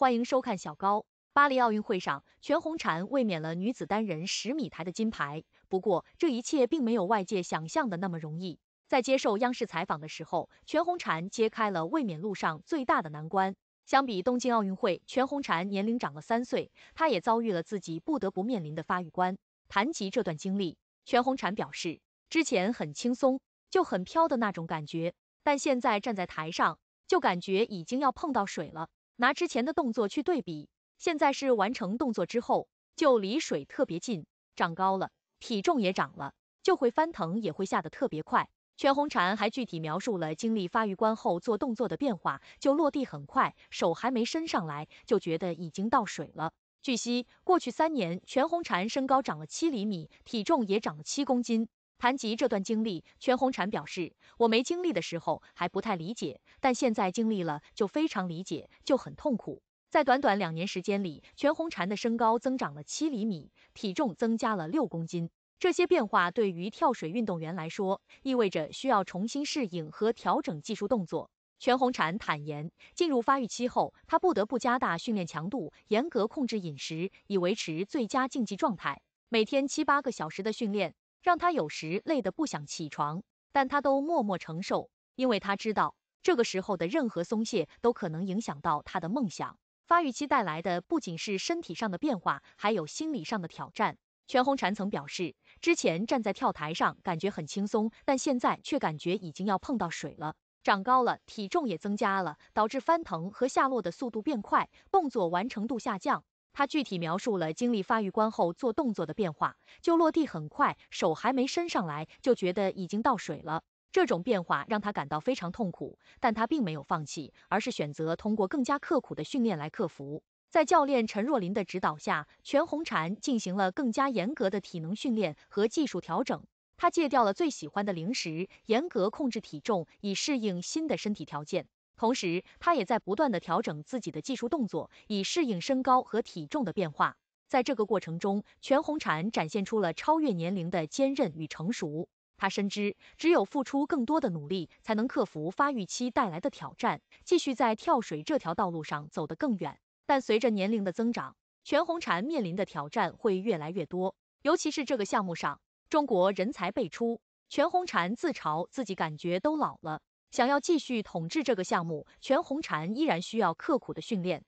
欢迎收看小高。巴黎奥运会上，全红婵卫冕了女子单人十米台的金牌。不过，这一切并没有外界想象的那么容易。在接受央视采访的时候，全红婵揭开了卫冕路上最大的难关。相比东京奥运会，全红婵年龄长了三岁，她也遭遇了自己不得不面临的发育关。谈及这段经历，全红婵表示，之前很轻松，就很飘的那种感觉，但现在站在台上，就感觉已经要碰到水了。拿之前的动作去对比，现在是完成动作之后就离水特别近，长高了，体重也长了，就会翻腾，也会下得特别快。全红婵还具体描述了经历发育关后做动作的变化，就落地很快，手还没伸上来就觉得已经到水了。据悉，过去三年，全红婵身高长了七厘米，体重也长了七公斤。谈及这段经历，全红婵表示：“我没经历的时候还不太理解，但现在经历了就非常理解，就很痛苦。”在短短两年时间里，全红婵的身高增长了七厘米，体重增加了六公斤。这些变化对于跳水运动员来说，意味着需要重新适应和调整技术动作。全红婵坦言，进入发育期后，她不得不加大训练强度，严格控制饮食，以维持最佳竞技状态。每天七八个小时的训练。让他有时累得不想起床，但他都默默承受，因为他知道这个时候的任何松懈都可能影响到他的梦想。发育期带来的不仅是身体上的变化，还有心理上的挑战。全红婵曾表示，之前站在跳台上感觉很轻松，但现在却感觉已经要碰到水了。长高了，体重也增加了，导致翻腾和下落的速度变快，动作完成度下降。他具体描述了经历发育关后做动作的变化，就落地很快，手还没伸上来，就觉得已经到水了。这种变化让他感到非常痛苦，但他并没有放弃，而是选择通过更加刻苦的训练来克服。在教练陈若琳的指导下，全红婵进行了更加严格的体能训练和技术调整。他戒掉了最喜欢的零食，严格控制体重，以适应新的身体条件。同时，他也在不断的调整自己的技术动作，以适应身高和体重的变化。在这个过程中，全红婵展现出了超越年龄的坚韧与成熟。他深知，只有付出更多的努力，才能克服发育期带来的挑战，继续在跳水这条道路上走得更远。但随着年龄的增长，全红婵面临的挑战会越来越多，尤其是这个项目上，中国人才辈出。全红婵自嘲自己感觉都老了。想要继续统治这个项目，全红婵依然需要刻苦的训练。